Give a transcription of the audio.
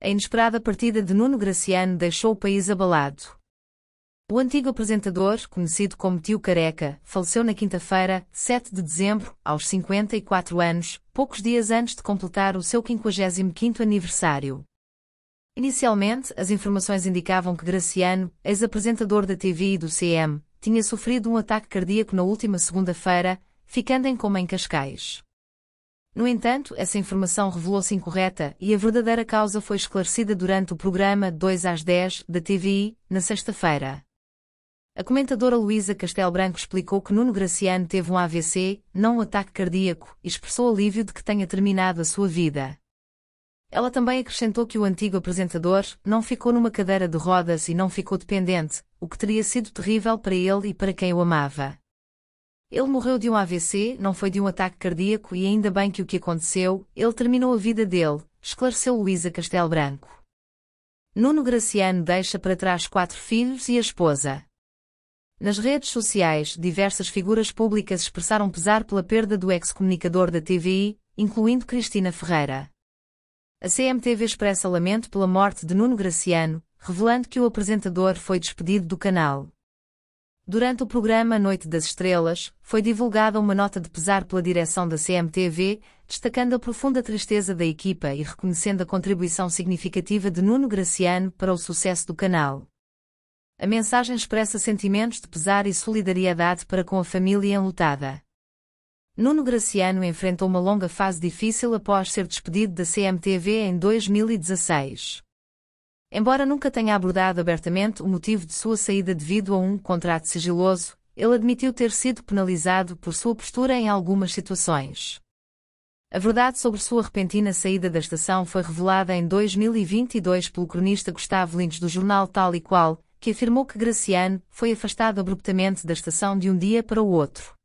A inesperada partida de Nuno Graciano deixou o país abalado. O antigo apresentador, conhecido como Tio Careca, faleceu na quinta-feira, 7 de dezembro, aos 54 anos, poucos dias antes de completar o seu 55º aniversário. Inicialmente, as informações indicavam que Graciano, ex-apresentador da TV e do CM, tinha sofrido um ataque cardíaco na última segunda-feira, ficando em coma em Cascais. No entanto, essa informação revelou-se incorreta e a verdadeira causa foi esclarecida durante o programa 2 às 10 da TVI, na sexta-feira. A comentadora Luísa Castelbranco Branco explicou que Nuno Graciano teve um AVC, não um ataque cardíaco, e expressou alívio de que tenha terminado a sua vida. Ela também acrescentou que o antigo apresentador não ficou numa cadeira de rodas e não ficou dependente, o que teria sido terrível para ele e para quem o amava. Ele morreu de um AVC, não foi de um ataque cardíaco e ainda bem que o que aconteceu, ele terminou a vida dele, esclareceu Luísa Castel Branco. Nuno Graciano deixa para trás quatro filhos e a esposa. Nas redes sociais, diversas figuras públicas expressaram pesar pela perda do ex-comunicador da TVI, incluindo Cristina Ferreira. A CMTV expressa lamento pela morte de Nuno Graciano, revelando que o apresentador foi despedido do canal. Durante o programa Noite das Estrelas, foi divulgada uma nota de pesar pela direção da CMTV, destacando a profunda tristeza da equipa e reconhecendo a contribuição significativa de Nuno Graciano para o sucesso do canal. A mensagem expressa sentimentos de pesar e solidariedade para com a família enlutada. Nuno Graciano enfrentou uma longa fase difícil após ser despedido da CMTV em 2016. Embora nunca tenha abordado abertamente o motivo de sua saída devido a um contrato sigiloso, ele admitiu ter sido penalizado por sua postura em algumas situações. A verdade sobre sua repentina saída da estação foi revelada em 2022 pelo cronista Gustavo Lins do jornal Tal e Qual, que afirmou que Graciano foi afastado abruptamente da estação de um dia para o outro.